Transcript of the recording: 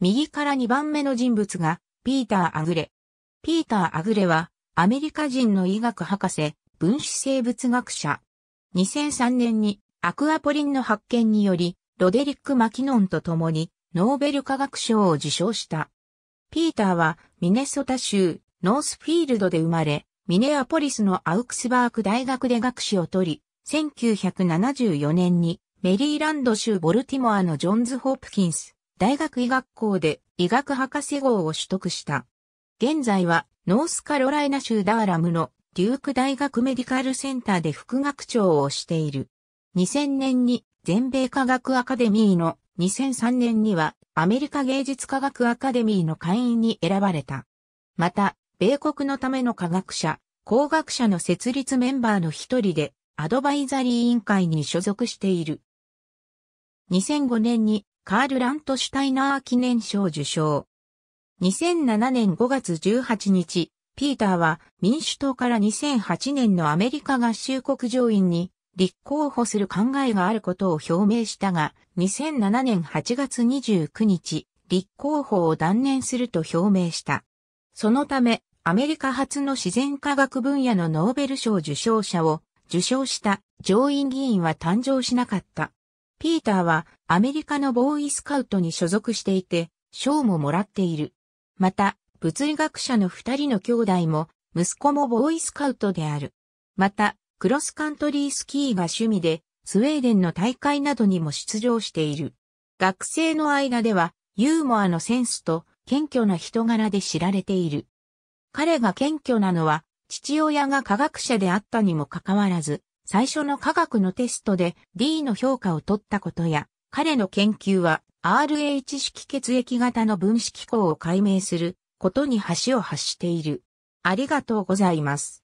右から2番目の人物が、ピーター・アグレ。ピーター・アグレは、アメリカ人の医学博士、分子生物学者。2003年に、アクアポリンの発見により、ロデリック・マキノンと共に、ノーベル化学賞を受賞した。ピーターは、ミネソタ州、ノースフィールドで生まれ、ミネアポリスのアウクスバーク大学で学士を取り、1974年にメリーランド州ボルティモアのジョンズ・ホープキンス大学医学校で医学博士号を取得した。現在はノースカロライナ州ダーラムのデューク大学メディカルセンターで副学長をしている。2000年に全米科学アカデミーの2003年にはアメリカ芸術科学アカデミーの会員に選ばれた。また、米国のための科学者、工学者の設立メンバーの一人でアドバイザリー委員会に所属している。2005年にカール・ラントシュタイナー記念賞受賞。2007年5月18日、ピーターは民主党から2008年のアメリカ合衆国上院に立候補する考えがあることを表明したが、2007年8月29日、立候補を断念すると表明した。そのため、アメリカ初の自然科学分野のノーベル賞受賞者を受賞した上院議員は誕生しなかった。ピーターはアメリカのボーイスカウトに所属していて、賞ももらっている。また、物理学者の二人の兄弟も、息子もボーイスカウトである。また、クロスカントリースキーが趣味で、スウェーデンの大会などにも出場している。学生の間では、ユーモアのセンスと謙虚な人柄で知られている。彼が謙虚なのは、父親が科学者であったにもかかわらず、最初の科学のテストで D の評価を取ったことや、彼の研究は RH 式血液型の分子機構を解明することに橋を発している。ありがとうございます。